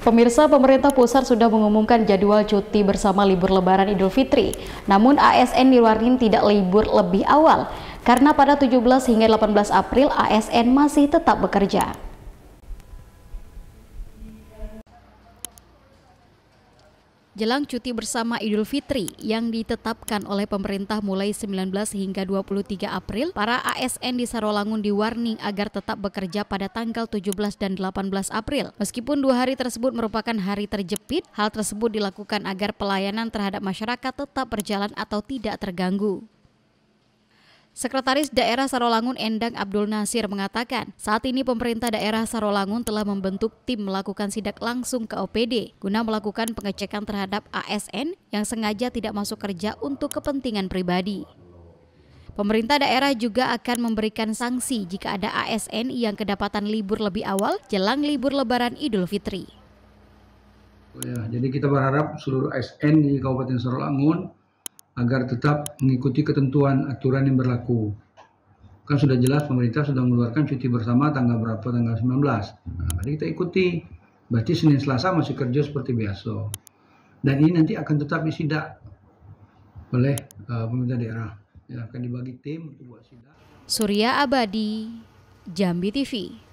Pemirsa, pemerintah pusat sudah mengumumkan jadwal cuti bersama libur lebaran Idul Fitri. Namun ASN diwarin tidak libur lebih awal, karena pada 17 hingga 18 April ASN masih tetap bekerja. Jelang cuti bersama Idul Fitri yang ditetapkan oleh pemerintah mulai 19 hingga 23 April, para ASN di Sarolangun diwarning agar tetap bekerja pada tanggal 17 dan 18 April. Meskipun dua hari tersebut merupakan hari terjepit, hal tersebut dilakukan agar pelayanan terhadap masyarakat tetap berjalan atau tidak terganggu. Sekretaris Daerah Sarolangun Endang Abdul Nasir mengatakan, saat ini pemerintah daerah Sarolangun telah membentuk tim melakukan sidak langsung ke OPD guna melakukan pengecekan terhadap ASN yang sengaja tidak masuk kerja untuk kepentingan pribadi. Pemerintah daerah juga akan memberikan sanksi jika ada ASN yang kedapatan libur lebih awal jelang libur lebaran Idul Fitri. Oh ya, jadi kita berharap seluruh ASN di Kabupaten Sarolangun agar tetap mengikuti ketentuan aturan yang berlaku. Kan sudah jelas pemerintah sudah mengeluarkan cuti bersama tanggal berapa tanggal 19. Nah, jadi kita ikuti. Berarti Senin Selasa masih kerja seperti biasa. Dan ini nanti akan tetap disidak oleh uh, pemerintah daerah. Ya, akan dibagi tim untuk buat sidak. Surya Abadi, Jambi TV.